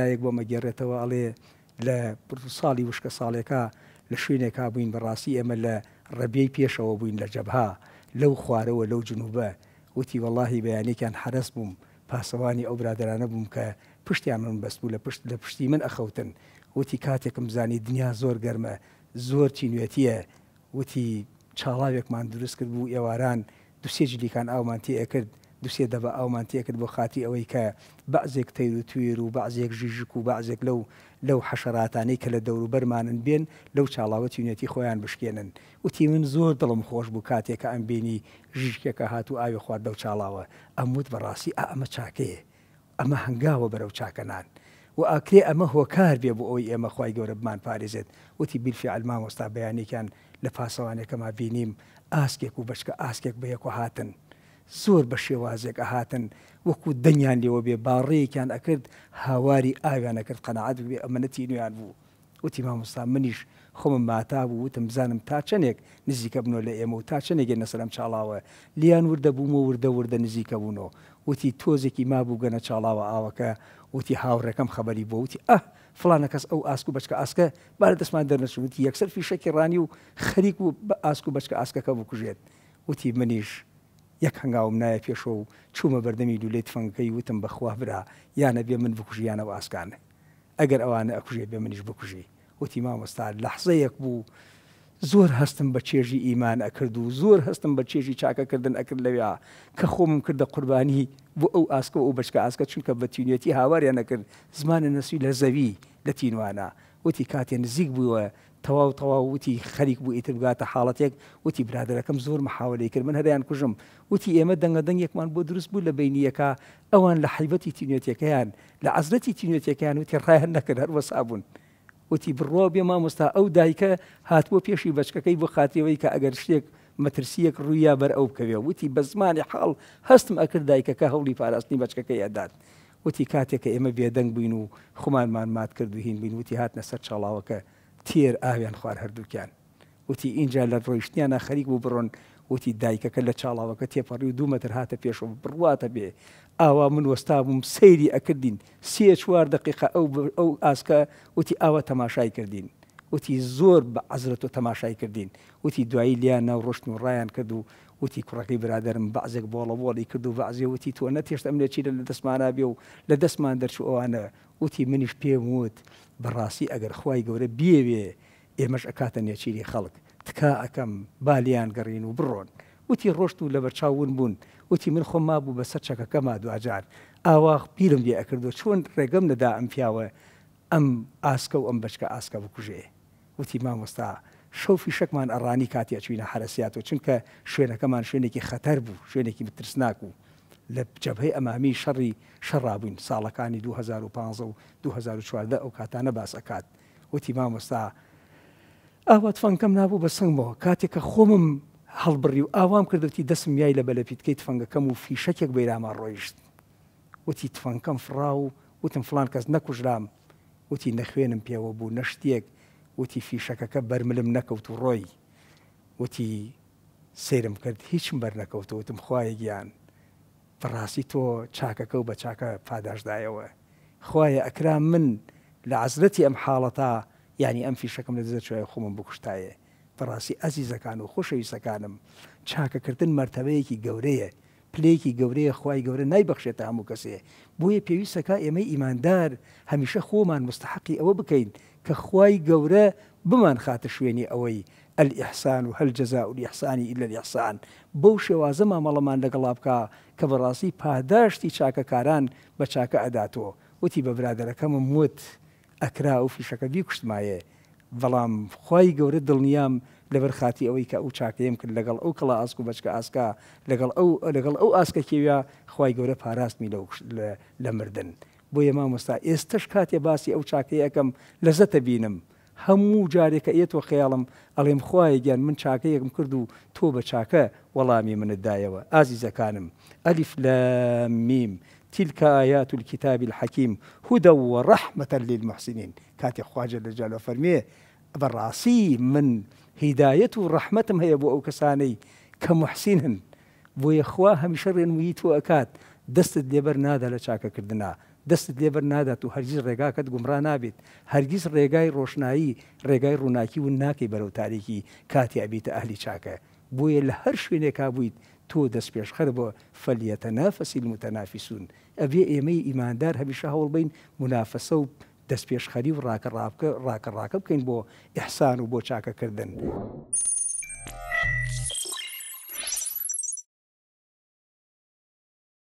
لایەک بۆ مەگەێڕێتەوە ئەڵێ لە ساڵی وشکە ساڵێکا لە شوێنێکا بووین بەڕاستی ئێمە لە ڕەبیەی پێشەوە بووین لە جەبها لەو خوارەوە لەو جنوبە وتی وەڵی بەیانێکیان حرەس بووم پاسەوانی ئەو برادرانە بووم کە پشتیان من بەست بوو لە پشت لە پشتی من ئەخەوتن وتی کاتێکم زانی دنیا زۆر گەرمە زۆر چینوێتیە وتی چاڵاوێکمان دروست کرد بوو ئێواران دوسێ جلیکان ئاومان تێ ئەکرد دوسێ دەبە ئەومانتیەکت بۆ خاتی ئەوەی کە بەعزێک تەیر و توێر و بەعزێک ژیژک و بەعزێک لەو لەو حەشراتانەی کە لە دەور و بەرمانن بێن لەو چاڵاوە تیونەتی خۆیان بشکێنن وتی من زۆر دڵم خۆش بوو کاتێک کە ئەم بینی ژیشکێکە هات و ئاوی خوارد بەو چاڵاوە ئەموت بەڕاستی ئەمە چاکەیە ئەمە هەنگاوە بەرەو چاکەنان. و ئاکرێ ئەمە هۆکار بێ بۆ ئەوی ئێمە خی گەورە بمان پارێزێت وتی بیلفی ئەلمان وەستا بەیانێکیان لە پاسەوانێکەما بینیم ئاسکێک و بەشکە ئاسکێک بەیەک و هاتن زۆر بە شێوازێک ئەهاتن وەکو دەنیان لەوە بێ باڕێکیان ئەکرد هاواری ئاویان ئەکرد قەنەعات بێ ئەمەەتی نویان بوو وتی مامۆستا منیش خۆم ماتا بوو وتم بزانم تا چنێک نزیکە بنەوە لە ئێمە و تا چنێکێ نەسەرم چاڵاوە لیان وردە بوومە وردە وردە نزیکە بوونەوە وتی تۆزێکی مابوو گەنە چاڵاوە ئاوەکە وتی هاوڕەکەم خەبەری بۆ وتی ئە فلانە کەس ئەو ئاسکو بچکە ئاسکە بارە دەستمان دەرنەشوتی یەکسەر فیشەکی ڕانی و خەریک و ئاسکو بچکە ئاسکەکە بکوژێت وتی منیش یک یەک هەنگاوم نایە پێشەوە و چوومە دولت فنگی و تم بەخوا برا یا نبیم من بکوژیانە و ئاسکانە ئەگەر ئەوانە ئەکوژێ بێ منیش بکوژی وتی مامۆستار لەحزەیەک بوو لحظه یک بو زور هستم با چیزی ایمان اکردو زور هستم با چیزی چاک کردن اکر کردە که بۆ کرد قربانی و او او و بچکە ئاسکە چونکە بە تینێتی هاواریان نەکرد زمان نەسوی لە لتین وانا و تی کاتی نزیک بوده تەواو تەواو وتی خەریک بوو ئیتر بگاتە حاڵەتێک وتی برادەکەم زۆر محاولی کرد من هەریان کوژم وتی ئێمە دەنگە دەنگێکمان بۆ دروست بوو لە بینیەکە ئەوان لە حیبەتی تینێتەکەیان لە عزرەتی تینێتەکەیان وتی ڕایەن نەکرد هەر وەسابوون وتی بڕۆ بێ مامۆستا ئەو دایکە هاتبوو پێشی بەچکەکەی بۆ خاتیەوەی کە ئەگەر شتێک مەترسیەک ڕوویا بەر ئەو بکەوێ وتی بە زمانی حاڵ هەستم ئەکرد دایکەکە هەولی پاراستنی بەچکەکەی ئەدات وتی کاتێک کە ئێمە بێدەنگ بووین و خمانمان مات کرد و هین بین وتی هاتنە سەر چاڵاوەکە تێر ئاویان خوار هەردووکیان وتی اینجا لە ڕۆیشتیانە خەریک بوو بڕۆن وتی دایکەکە لە چاڵاوەکە تێپەڕی و دوومەتر هاتە پێشەوە بڕواتە بێ ئاوا من وەستا بووم سەیری ئەکردین سێ چوار دقیقا ئەو ئەو ئاسکە وتی ئاوە تەماشای کردین وتی زۆر بە عزرەت و تەماشای کردین وتی دوایی لیان ناو ڕشتن و ڕایان کرد و وتی کوڕەکەی برادرم بەعزێک بۆڵە بۆڵی کرد و بەعزیێ وتی تۆ نەتێشت ئەم لە چی لە دەستمانە بێ و لە دەستمان دەرچوو ئەوانە وتی منیش پێم وت بەڕاستی ئەگەر خی گەورە بێوێ ئێمەش ئەکاتە نێچیری خەڵک تکا ئەەکەم بالیان گەڕین و بڕۆن وتی ڕۆشت و لە بەرچاون بوون وتی من خۆم ما بوو بەسەر چەکەکەما دوجار ئاواخ پیرم لێ ئەکردو چۆن ڕێگەم نەدا ئەم پیاوە ئەم ئاسکە و ئەم بچکە ئاسکە بکوژێ وتی مامۆستا شەوفی شەکمان ئەڕانی کاتیە چوینە حرەسیات و چونکە شوێنەکەمان شوێنێکی خەتەر بوو شوێنێکی مترسناک و لە جەبهەی ئەمامی شەڕی شەڕابووین ساڵەکانی 2015 و 2014 ئەو کاتانە باسەکات وتی مامۆستا ئاوات فەنکەم نابوو بە سنگمەوە کاتێکە خۆمم هەڵبڕی و ئاوام کردەتی دەسم یای لە بەلەپیتکەیت فەنگەکەم و فیشەکێک بەیرامان ڕۆیشت وتی تفەنکەم فرا و وتم فلان کەس نەکوژرام وتی نەخوێنم پێوە بوو نەشتێک وتی فیشەکەەکە بەرملم نەکەوت و ڕۆی وتی سیرم کرد هیچم بەرنەکەوتەوەتم خوای گیان بەڕاستی تۆ چاکەکە و بە چاکە پاداشدایەوە خۆیە ئەکرا من لە عزرەتی ئەم حاڵەتا ینی ئەم فیشەکەم لە دەزەرچوی خۆمم بکوشتایە بەڕاستی ئەزیزەکان و خۆشەویستەکانم چاکەکردن مەرتەبەیەکی گەورەیە پلەیەکی گەورەیە خی گەورە نایبەخشێتە هەموو کەسێ بۆیە پێویستەکە ئێمە ئیماندار هەمیشە خۆمان مستحقی ئەوە بکەین کە خی گەورە بمان خاتە شوێنی ئەوەی ئەلئحسان و هەلجەزا و یحسانی ئیل یحسان بەو شێوازەمە مەڵەمان لەگەڵا بکە کە بەڕاستی پاداشتی چاکەکاران بە چاکە ئەداتەوە وتی بە برادەرەکەمم وت ئەکرا و فیشەکەبی کوشتمایە بەڵام خی گەورە دڵنیام لەبەر خاتی ئەوەی کە ئەو چاکەیم کرد لەگەڵ ئەو کڵە ئاسک و بەچکە ئاسکا لەگەڵ ئەو لەگەڵ ئەو ئاسکە کێویا خی گەورە پاراستمی لە مردن. بۆ ئێمە مۆستا ئێستش کاتێ باسی ئەو چاکەیەکەم لەزەتە بینم هەموو جارێکە ئێتەوە خەیاڵم ئەڵێم خوای گیان من چاکەیەکم کرد و تۆ بە چاکە وەڵامی منتدایەوە ئازی زەکانم ئەلیف لە میم تیلکە ئايات و کتابی الحەکیم هودەوە ڕەحمەتەر لیل محسینین کاتێک خواجە لە جالە فەرمێ بەڕاستی من هیدایەت و ڕەحمەتم هەیە بۆ ئەو کەسانەی کە محسینن بۆ یەخوا هەمیشە ڕێنویی تۆ ئەکات دەستت لێبەر نادا لە چاکەکردنا دەستت لێبەر نادات و هەرگیز ڕێگاکەت گومڕا نابێت هەرگیز ڕێگای ڕۆشنایی ڕێگای ڕووناکی و ناکەی بەرەو تاریکی کاتی ئەبیتە ئەهلی چاکە بۆیە لە هەر شوێنێکا بوویت تۆ دەست پێشخەر بۆ فەلیەتە نافەسیل متەنافیسون ئەبێ ئێمەی ئیماندار هەمیشە هەوڵ بین منافەسە و دەست پێشخەری و ڕاکە ڕاکە ڕاکە بکەین بۆ ئەحسان و بۆ چاکەکردن.